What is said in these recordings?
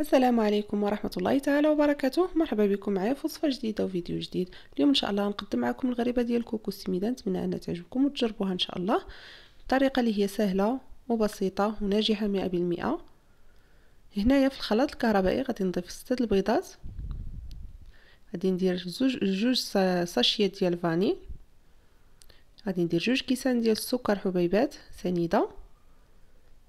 السلام عليكم ورحمة الله تعالى وبركاته مرحبا بكم معايا في وصفة جديدة وفيديو جديد اليوم إن شاء الله نقدم معكم الغريبة ديال كوكو السميدة نتمنى أنها تعجبكم وتجربوها إن شاء الله الطريقة اللي هي سهلة وبسيطة وناجحة مئة بالمئة هنايا في الخلاط الكهربائي غادي نضيف ستة البيضات غادي ندير زوج جوج ساشيات ديال الفاني غادي ندير جوج كيسان ديال السكر حبيبات سنيده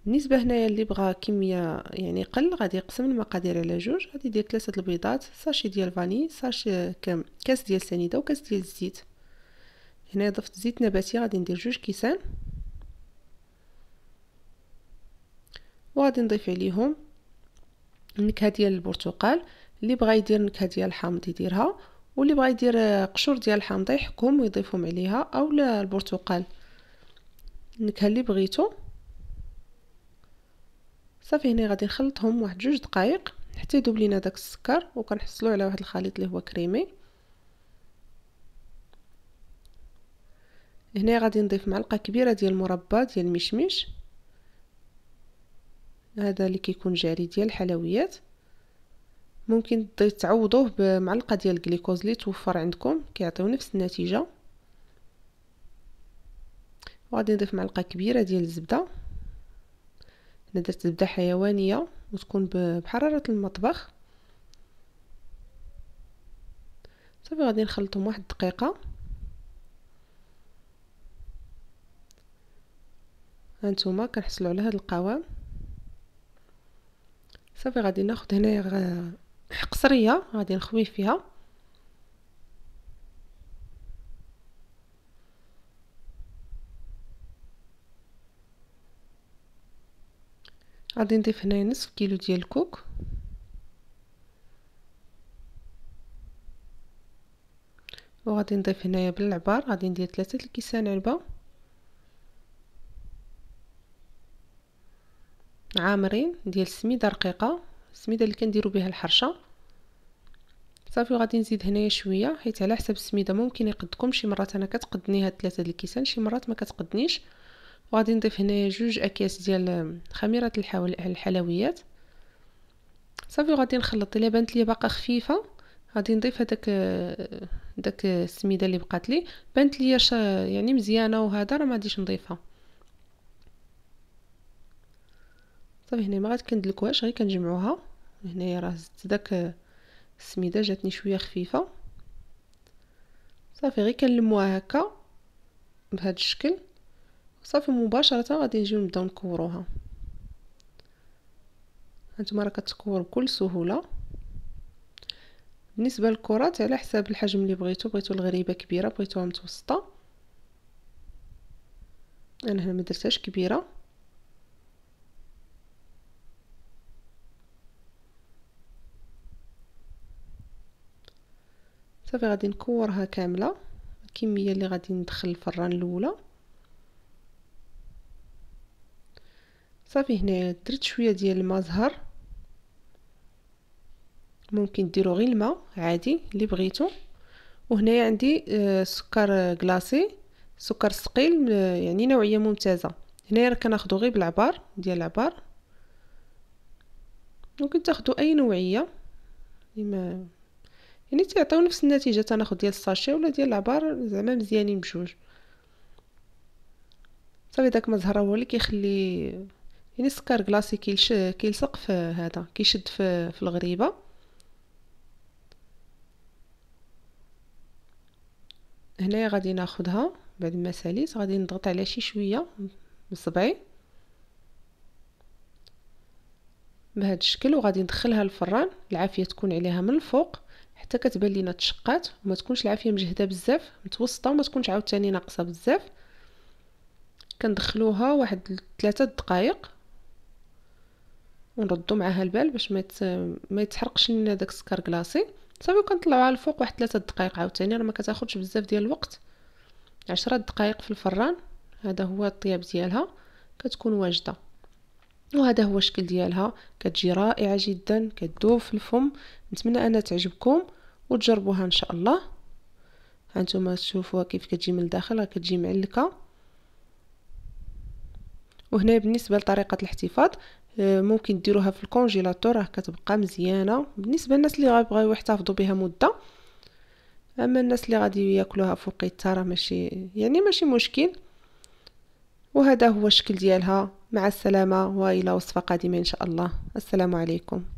بالنسبه هنايا اللي بغى كميه يعني قل غادي يقسم المقادير على جوج غادي يدير ثلاثه البيضات ساشي ديال فاني ساشي كاس ديال سنيده وكاس ديال الزيت هنا ضفت زيت نباتي غادي ندير جوج كيسان وغادي نضيف عليهم النكهه ديال البرتقال اللي بغى يدير نكهه ديال الحامض يديرها واللي بغى يدير قشور ديال الحامض يحكم ويضيفهم عليها اولا البرتقال النكهه اللي بغيتو صافي هنا غادي نخلطهم واحد جوج دقائق حتى يذوب لينا داك السكر وكنحصلوا على واحد الخليط اللي هو كريمي هنا غادي نضيف معلقه كبيره ديال المربى ديال المشمش هذا اللي كيكون جاري ديال الحلويات ممكن تعوضوه بمعلقه ديال الجليكوز اللي توفر عندكم كيعطيو نفس النتيجه وغادي نضيف معلقه كبيره ديال الزبده انا درت زبده حيوانيه وتكون بحراره المطبخ صافي غادي نخلطهم واحد الدقيقه هانتوما كنحصلوا على هذا القوام صافي غادي ناخذ هنايا قصريه غادي نخوي فيها غادي نضيف هنايا نصف كيلو ديال الكوك وغادي نضيف هنايا بالعبار غادي ندير ثلاثة الكيسان علبة عامرين ديال السميده رقيقه السميده اللي كنديرو بها الحرشه صافي وغادي نزيد هنايا شويه حيت على حسب السميده ممكن يقدكم شي مرات انا كتقدني هاد ثلاثه الكيسان شي مرات ما كتقدنيش وغادي نضيف هنايا جوج اكياس ديال خميره الحلويات صافي غادي نخلط الا بانت لي باقا خفيفه غادي نضيف هذاك آه، داك السميده اللي بقات لي بانت لي يعني مزيانه وهذا راه ما غاديش نضيفها صافي هنا ما غاد كندلكوهاش غير كنجمعوها هنايا راه زدت داك آه، السميده جاتني شويه خفيفه صافي غير كنلموها هكا بهذا الشكل صافي مباشره غادي نجيو نبداو نكوروها هانتوما راه كتكور بكل سهوله بالنسبه للكرات على حساب الحجم اللي بغيتو بغيتو الغريبه كبيره بغيتوها متوسطه انا هنا ما درتهاش كبيره صافي غادي نكورها كامله الكميه اللي غادي ندخل الفران الاولى صافي هنايا درت شويه ديال الماء زهر ممكن ديروا غير الماء عادي اللي بغيتو وهنايا عندي آه، سكر كلاصي سكر ثقيل آه، يعني نوعيه ممتازه هنايا راه كناخذو غير بالعبار ديال العبار ممكن تاخذوا اي نوعيه ما يعني تعطيو نفس النتيجه تناخذ ديال الساشي ولا ديال العبار زعما مزيانين بجوج صافي داك المزهر هو اللي كيخلي يعني السكر كلاصي كيلش كيلصق في هذا كيشد في, في الغريبه هنايا غادي ناخدها بعد ما ساليت غادي نضغط عليها شي شويه بصبعي بهذا الشكل وغادي ندخلها الفران العافيه تكون عليها من الفوق حتى كتبان لينا تشقات وما تكونش العافيه مجهده بزاف متوسطه وما تكونش عاوتاني ناقصه بزاف كندخلوها واحد 3 دقائق ونردو معاها البال باش ما ما يتحرقش لنا داك السكر كلاصي صافي وكنطلعوها الفوق واحد 3 دقائق عاوتاني راه ما كتاخذش بزاف ديال الوقت 10 دقائق في الفران هذا هو الطياب ديالها كتكون واجده وهذا هو الشكل ديالها كتجي رائعه جدا كتذوب في الفم نتمنى انها تعجبكم وتجربوها ان شاء الله هانتوما تشوفوها كيف كتجي من الداخل راه كتجي معلكه وهنا بالنسبه لطريقه الاحتفاظ آه، ممكن ديروها في الكونجيلاتور راه كتبقى مزيانه بالنسبه للناس اللي غيبغيو يحتفظوا بها مده اما الناس اللي غادي ياكلوها فوق التارة راه ماشي يعني ماشي مشكل وهذا هو الشكل ديالها مع السلامه والى وصفه قادمه ان شاء الله السلام عليكم